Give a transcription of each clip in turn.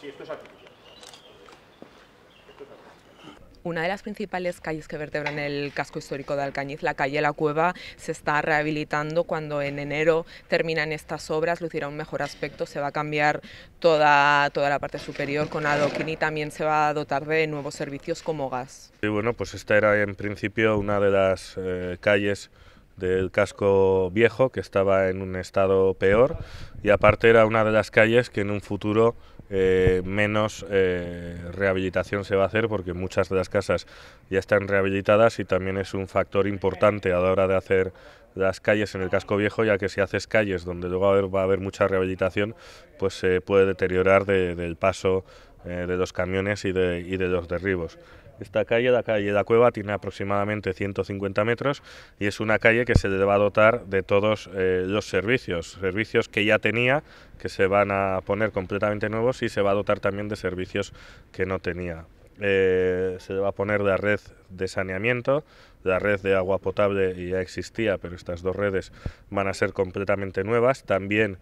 Sí, esto es Una de las principales calles que vertebran el casco histórico de Alcañiz, la calle La Cueva, se está rehabilitando. Cuando en enero terminan estas obras, lucirá un mejor aspecto. Se va a cambiar toda, toda la parte superior con adoquín y también se va a dotar de nuevos servicios como gas. Y bueno, pues esta era en principio una de las eh, calles del casco viejo que estaba en un estado peor y aparte era una de las calles que en un futuro eh, menos eh, rehabilitación se va a hacer porque muchas de las casas ya están rehabilitadas y también es un factor importante a la hora de hacer las calles en el casco viejo, ya que si haces calles donde luego va a haber, mucha rehabilitación, pues se puede deteriorar del paso eh, de los camiones y de, y de los derribos. Esta calle, la calle La Cueva, tiene aproximadamente 150 metros y es una calle que se le va a dotar de todos eh, los servicios, servicios que ya tenía, que se van a poner completamente nuevos y se va a dotar también de servicios que no tenía. Eh, se va a poner la red de saneamiento, la red de agua potable ya existía, pero estas dos redes van a ser completamente nuevas. También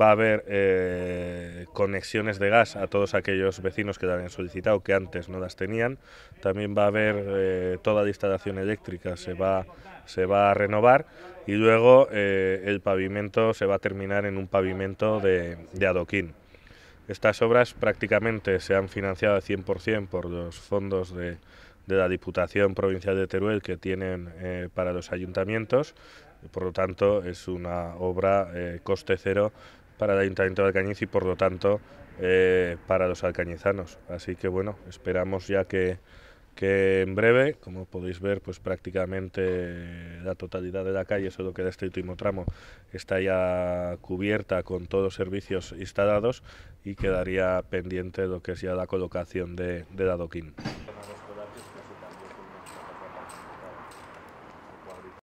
va a haber eh, conexiones de gas a todos aquellos vecinos que la han solicitado, que antes no las tenían. También va a haber eh, toda la instalación eléctrica, se va, se va a renovar y luego el pavimento se va a terminar en un pavimento de adoquín. Estas obras prácticamente se han financiado al 100% por los fondos de, la Diputación Provincial de Teruel que tienen eh, para los ayuntamientos. Por lo tanto, es una obra eh, coste cero para el Ayuntamiento de Alcañiz y, por lo tanto, eh, para los alcañizanos. Así que, bueno, esperamos ya que, que en breve, como podéis ver, pues prácticamente la totalidad de la calle, solo que de este último tramo está ya cubierta con todos los servicios instalados y quedaría pendiente lo que es ya la colocación de, la doquín.